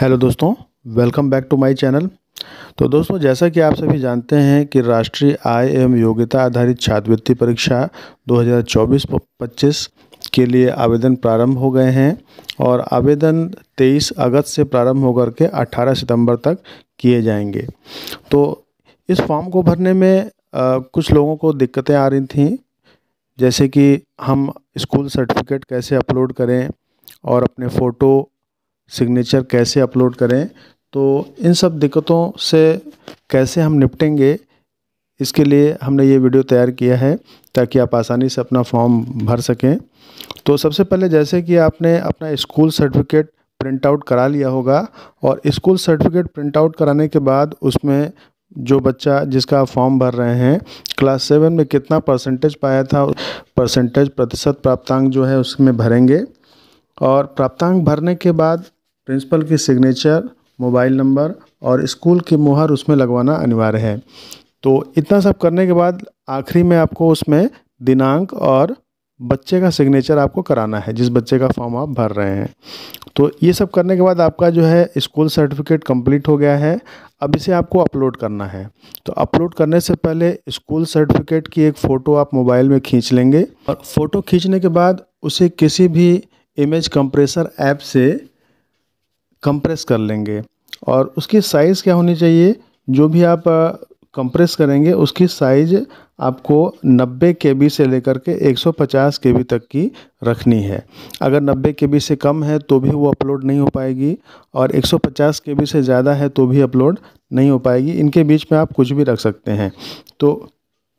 hello दोस्तों welcome back to my channel तो दोस्तों जैसा कि आप सभी जानते हैं कि राष्ट्रीय आय एवं योग्यता आधारित छात्रवृत्ति परीक्षा 2024-25 के लिए आवेदन प्रारंभ हो गए हैं और आवेदन 23 अगस्त से प्रारंभ होकर के 18 सितंबर तक किए जाएंगे तो इस फॉर्म को भरने में आ, कुछ लोगों को दिक्कतें आ रही थी जैसे कि हम स्कूल सर्टिफिकेट कैसे अपलोड करें और अपने फ़ोटो सिग्नेचर कैसे अपलोड करें तो इन सब दिक्कतों से कैसे हम निपटेंगे इसके लिए हमने ये वीडियो तैयार किया है ताकि आप आसानी से अपना फॉर्म भर सकें तो सबसे पहले जैसे कि आपने अपना स्कूल सर्टिफिकेट प्रिंट आउट करा लिया होगा और स्कूल सर्टिफिकेट प्रिंट आउट कराने के बाद उसमें जो बच्चा जिसका फॉर्म भर रहे हैं क्लास सेवन में कितना परसेंटेज पाया था परसेंटेज प्रतिशत प्राप्तांक जो है उसमें भरेंगे और प्राप्तांक भरने के बाद प्रिंसिपल की सिग्नेचर मोबाइल नंबर और स्कूल की मुहर उसमें लगवाना अनिवार्य है तो इतना सब करने के बाद आखिरी में आपको उसमें दिनांक और बच्चे का सिग्नेचर आपको कराना है जिस बच्चे का फॉर्म आप भर रहे हैं तो ये सब करने के बाद आपका जो है स्कूल सर्टिफिकेट कंप्लीट हो गया है अब इसे आपको अपलोड करना है तो अपलोड करने से पहले स्कूल सर्टिफिकेट की एक फ़ोटो आप मोबाइल में खींच लेंगे और फ़ोटो खींचने के बाद उसे किसी भी इमेज कंप्रेसर ऐप से कंप्रेस कर लेंगे और उसकी साइज़ क्या होनी चाहिए जो भी आप कंप्रेस करेंगे उसकी साइज़ आपको 90 के से लेकर के 150 के तक की रखनी है अगर 90 के से कम है तो भी वो अपलोड नहीं हो पाएगी और 150 के से ज़्यादा है तो भी अपलोड नहीं हो पाएगी इनके बीच में आप कुछ भी रख सकते हैं तो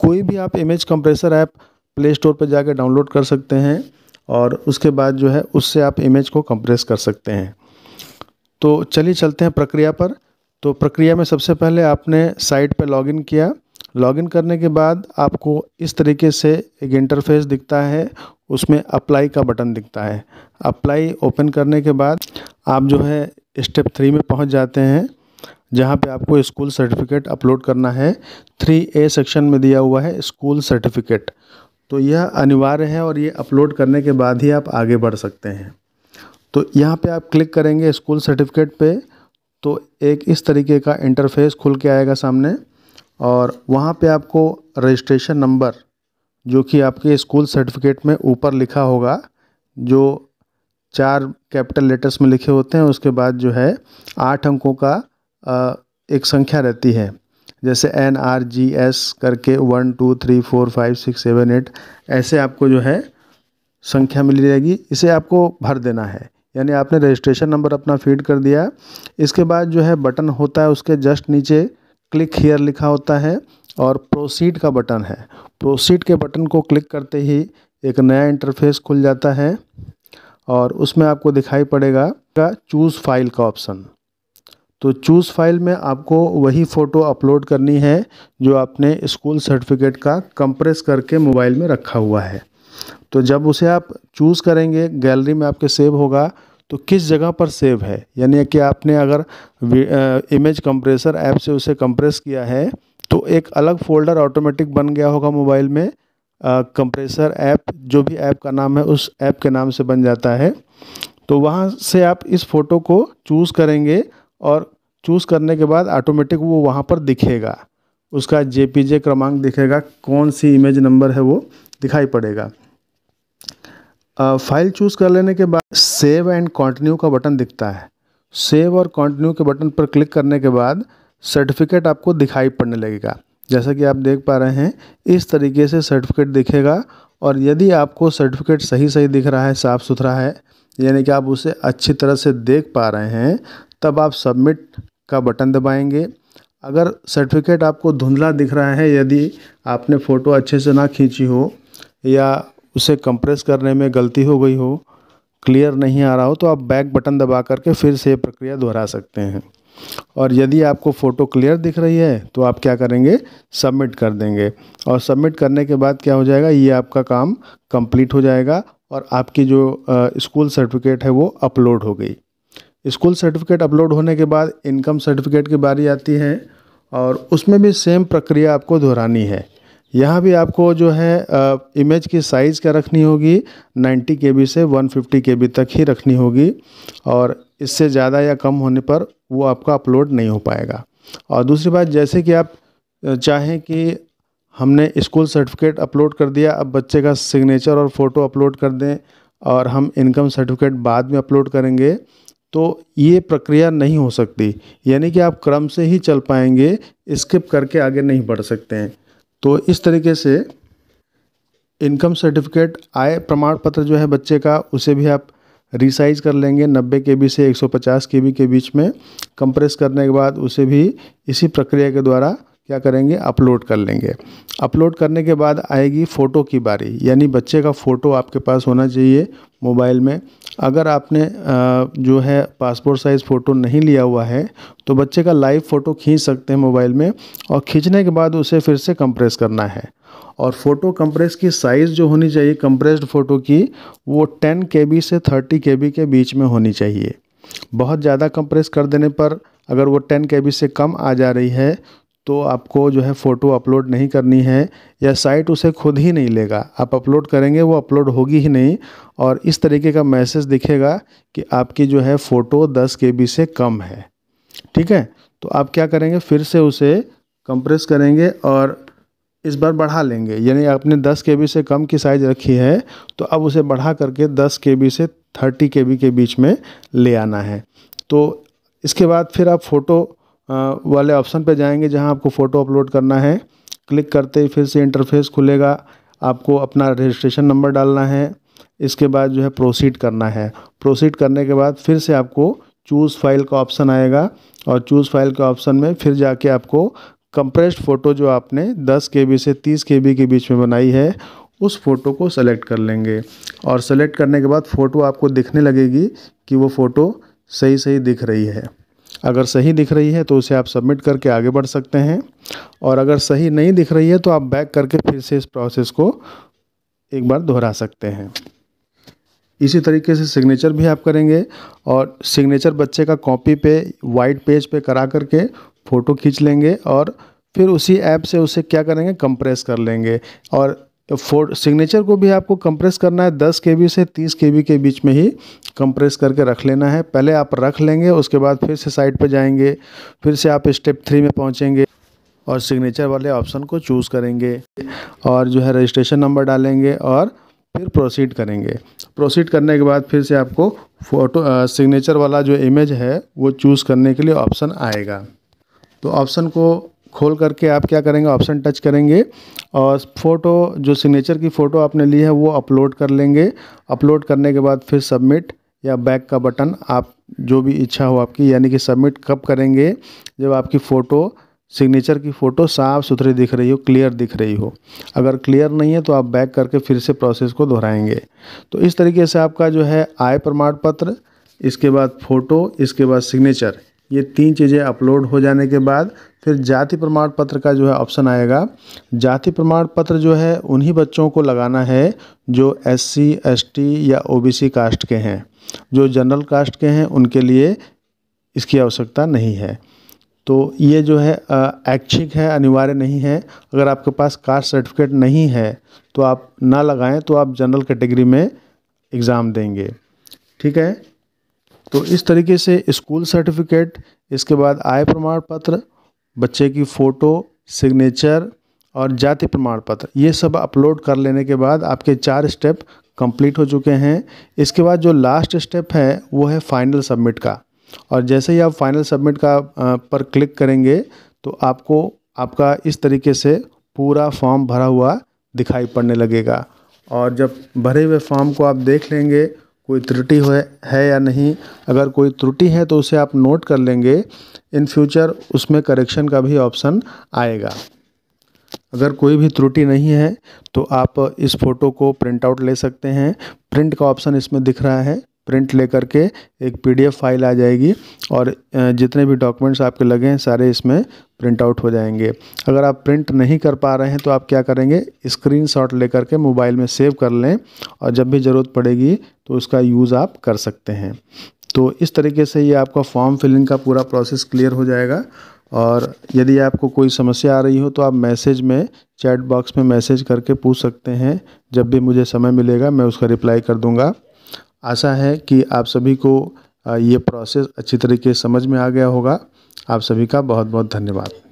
कोई भी आप image compressor app play store पर जाकर डाउनलोड कर सकते हैं और उसके बाद जो है उससे आप इमेज को कंप्रेस कर सकते हैं तो चलिए चलते हैं प्रक्रिया पर तो प्रक्रिया में सबसे पहले आपने साइट पर लॉगिन किया लॉगिन करने के बाद आपको इस तरीके से एक इंटरफेस दिखता है उसमें अप्लाई का बटन दिखता है अप्लाई ओपन करने के बाद आप जो है स्टेप थ्री में पहुंच जाते हैं जहां पे आपको स्कूल सर्टिफिकेट अपलोड करना है थ्री ए सेक्शन में दिया हुआ है स्कूल सर्टिफिकेट तो यह अनिवार्य है और ये अपलोड करने के बाद ही आप आगे बढ़ सकते हैं तो यहाँ पे आप क्लिक करेंगे स्कूल सर्टिफिकेट पे तो एक इस तरीके का इंटरफेस खुल के आएगा सामने और वहाँ पे आपको रजिस्ट्रेशन नंबर जो कि आपके स्कूल सर्टिफिकेट में ऊपर लिखा होगा जो चार कैपिटल लेटर्स में लिखे होते हैं उसके बाद जो है आठ अंकों का एक संख्या रहती है जैसे एन आर जी एस करके one two three four five six seven eight ऐसे आपको जो है संख्या मिली रहेगी इसे आपको भर देना है यानी आपने रजिस्ट्रेशन नंबर अपना फीड कर दिया इसके बाद जो है बटन होता है उसके जस्ट नीचे क्लिक हीयर लिखा होता है और प्रोसीड का बटन है प्रोसीड के बटन को क्लिक करते ही एक नया इंटरफेस खुल जाता है और उसमें आपको दिखाई पड़ेगा का चूज़ फाइल का ऑप्शन तो चूज़ फाइल में आपको वही फ़ोटो अपलोड करनी है जो आपने स्कूल सर्टिफिकेट का कंप्रेस करके मोबाइल में रखा हुआ है तो जब उसे आप चूज़ करेंगे गैलरी में आपके सेव होगा तो किस जगह पर सेव है यानी कि आपने अगर इमेज कंप्रेसर ऐप से उसे कंप्रेस किया है तो एक अलग फोल्डर ऑटोमेटिक बन गया होगा मोबाइल में कंप्रेसर ऐप जो भी ऐप का नाम है उस ऐप के नाम से बन जाता है तो वहाँ से आप इस फ़ोटो को चूज़ करेंगे और चूज़ करने के बाद ऑटोमेटिक वो वहाँ पर दिखेगा उसका जे क्रमांक दिखेगा कौन सी इमेज नंबर है वो दिखाई पड़ेगा फाइल चूज़ कर लेने के बाद सेव एंड कंटिन्यू का बटन दिखता है सेव और कंटिन्यू के बटन पर क्लिक करने के बाद सर्टिफिकेट आपको दिखाई पड़ने लगेगा जैसा कि आप देख पा रहे हैं इस तरीके से सर्टिफिकेट दिखेगा और यदि आपको सर्टिफिकेट सही सही दिख रहा है साफ़ सुथरा है यानी कि आप उसे अच्छी तरह से देख पा रहे हैं तब आप सबमिट का बटन दबाएंगे अगर सर्टिफिकेट आपको धुंधला दिख रहा है यदि आपने फ़ोटो अच्छे से ना खींची हो या उसे कंप्रेस करने में गलती हो गई हो क्लियर नहीं आ रहा हो तो आप बैक बटन दबा करके फिर से प्रक्रिया दोहरा सकते हैं और यदि आपको फ़ोटो क्लियर दिख रही है तो आप क्या करेंगे सबमिट कर देंगे और सबमिट करने के बाद क्या हो जाएगा ये आपका काम कंप्लीट हो जाएगा और आपकी जो स्कूल सर्टिफिकेट है वो अपलोड हो गई स्कूल सर्टिफिकेट अपलोड होने के बाद इनकम सर्टिफिकेट की बारी आती है और उसमें भी सेम प्रक्रिया आपको दोहरानी है यहाँ भी आपको जो है इमेज की साइज़ क्या रखनी होगी 90 के से 150 के तक ही रखनी होगी और इससे ज़्यादा या कम होने पर वो आपका अपलोड नहीं हो पाएगा और दूसरी बात जैसे कि आप चाहें कि हमने स्कूल सर्टिफिकेट अपलोड कर दिया अब बच्चे का सिग्नेचर और फ़ोटो अपलोड कर दें और हम इनकम सर्टिफिकेट बाद में अपलोड करेंगे तो ये प्रक्रिया नहीं हो सकती यानी कि आप क्रम से ही चल पाएंगे स्किप करके आगे नहीं बढ़ सकते हैं तो इस तरीके से इनकम सर्टिफिकेट आय प्रमाण पत्र जो है बच्चे का उसे भी आप रिसाइज कर लेंगे नब्बे के बी से एक सौ पचास के बी के बीच में कंप्रेस करने के बाद उसे भी इसी प्रक्रिया के द्वारा क्या करेंगे अपलोड कर लेंगे अपलोड करने के बाद आएगी फ़ोटो की बारी यानी बच्चे का फ़ोटो आपके पास होना चाहिए मोबाइल में अगर आपने जो है पासपोर्ट साइज़ फ़ोटो नहीं लिया हुआ है तो बच्चे का लाइव फ़ोटो खींच सकते हैं मोबाइल में और खींचने के बाद उसे फिर से कंप्रेस करना है और फ़ोटो कंप्रेस की साइज़ जो होनी चाहिए कंप्रेस्ड फ़ोटो की वो टेन के से थर्टी के के बीच में होनी चाहिए बहुत ज़्यादा कंप्रेस कर देने पर अगर वो टेन के से कम आ जा रही है तो आपको जो है फ़ोटो अपलोड नहीं करनी है या साइट उसे खुद ही नहीं लेगा आप अपलोड करेंगे वो अपलोड होगी ही नहीं और इस तरीके का मैसेज दिखेगा कि आपकी जो है फ़ोटो 10 के से कम है ठीक है तो आप क्या करेंगे फिर से उसे कंप्रेस करेंगे और इस बार बढ़ा लेंगे यानी आपने 10 के से कम की साइज़ रखी है तो अब उसे बढ़ा करके दस के से थर्टी के के बीच में ले आना है तो इसके बाद फिर आप फ़ोटो वाले ऑप्शन पे जाएंगे जहां आपको फ़ोटो अपलोड करना है क्लिक करते ही फिर से इंटरफेस खुलेगा आपको अपना रजिस्ट्रेशन नंबर डालना है इसके बाद जो है प्रोसीड करना है प्रोसीड करने के बाद फिर से आपको चूज़ फाइल का ऑप्शन आएगा और चूज़ फाइल के ऑप्शन में फिर जाके आपको कंप्रेस्ड फ़ोटो जो आपने दस के से तीस के के बीच में बनाई है उस फ़ोटो को सेलेक्ट कर लेंगे और सेलेक्ट करने के बाद फ़ोटो आपको दिखने लगेगी कि वो फ़ोटो सही सही दिख रही है अगर सही दिख रही है तो उसे आप सबमिट करके आगे बढ़ सकते हैं और अगर सही नहीं दिख रही है तो आप बैक करके फिर से इस प्रोसेस को एक बार दोहरा सकते हैं इसी तरीके से सिग्नेचर भी आप करेंगे और सिग्नेचर बच्चे का कॉपी पे वाइट पेज पे करा करके फ़ोटो खींच लेंगे और फिर उसी ऐप से उसे क्या करेंगे कंप्रेस कर लेंगे और फोर सिग्नेचर को भी आपको कंप्रेस करना है दस के से तीस के के बीच में ही कंप्रेस करके रख लेना है पहले आप रख लेंगे उसके बाद फिर से साइड पर जाएंगे फिर से आप स्टेप थ्री में पहुँचेंगे और सिग्नेचर वाले ऑप्शन को चूज़ करेंगे और जो है रजिस्ट्रेशन नंबर डालेंगे और फिर प्रोसीड करेंगे प्रोसीड करने के बाद फिर से आपको फ़ोटो सिग्नेचर वाला जो इमेज है वो चूज़ करने के लिए ऑप्शन आएगा तो ऑप्शन को खोल करके आप क्या करेंगे ऑप्शन टच करेंगे और फ़ोटो जो सिग्नेचर की फ़ोटो आपने ली है वो अपलोड कर लेंगे अपलोड करने के बाद फिर सबमिट या बैक का बटन आप जो भी इच्छा हो आपकी यानी कि सबमिट कब करेंगे जब आपकी फ़ोटो सिग्नेचर की फ़ोटो साफ़ सुथरी दिख रही हो क्लियर दिख रही हो अगर क्लियर नहीं है तो आप बैक करके फिर से प्रोसेस को दोहराएंगे तो इस तरीके से आपका जो है आय प्रमाण पत्र इसके बाद फ़ोटो इसके बाद सिग्नेचर ये तीन चीज़ें अपलोड हो जाने के बाद फिर जाति प्रमाण पत्र का जो है ऑप्शन आएगा जाति प्रमाण पत्र जो है उन्हीं बच्चों को लगाना है जो एस सी एस टी या ओ बी सी कास्ट के हैं जो जनरल कास्ट के हैं उनके लिए इसकी आवश्यकता नहीं है तो ये जो है ऐच्छिक है अनिवार्य नहीं है अगर आपके पास कास्ट सर्टिफिकेट नहीं है तो आप ना लगाएं तो आप जनरल कैटेगरी में एग्ज़ाम देंगे ठीक है तो इस तरीके से स्कूल सर्टिफिकेट इसके बाद आय प्रमाण पत्र बच्चे की फ़ोटो सिग्नेचर और जाति प्रमाण पत्र ये सब अपलोड कर लेने के बाद आपके चार स्टेप कंप्लीट हो चुके हैं इसके बाद जो लास्ट स्टेप है वो है फाइनल सबमिट का और जैसे ही आप फाइनल सबमिट का पर क्लिक करेंगे तो आपको आपका इस तरीके से पूरा फॉर्म भरा हुआ दिखाई पड़ने लगेगा और जब भरे हुए फॉर्म को आप देख लेंगे कोई त्रुटि हो है या नहीं अगर कोई त्रुटि है तो उसे आप नोट कर लेंगे इन फ्यूचर उसमें करेक्शन का भी ऑप्शन आएगा अगर कोई भी त्रुटि नहीं है तो आप इस फ़ोटो को प्रिंट आउट ले सकते हैं प्रिंट का ऑप्शन इसमें दिख रहा है प्रिंट लेकर के एक पीडीएफ फाइल आ जाएगी और जितने भी डॉक्यूमेंट्स आपके लगे हैं सारे इसमें प्रिंट आउट हो जाएंगे अगर आप प्रिंट नहीं कर पा रहे हैं तो आप क्या करेंगे स्क्रीन शॉट लेकर के मोबाइल में सेव कर लें और जब भी ज़रूरत पड़ेगी तो उसका यूज़ आप कर सकते हैं तो इस तरीके से ये आपका फॉर्म फिलिंग का पूरा प्रोसेस क्लियर हो जाएगा और यदि आपको कोई समस्या आ रही हो तो आप मैसेज में चैट बॉक्स में मैसेज करके पूछ सकते हैं जब भी मुझे समय मिलेगा मैं उसका रिप्लाई कर दूँगा आशा है कि आप सभी को ये प्रोसेस अच्छी तरीके समझ में आ गया होगा आप सभी का बहुत बहुत धन्यवाद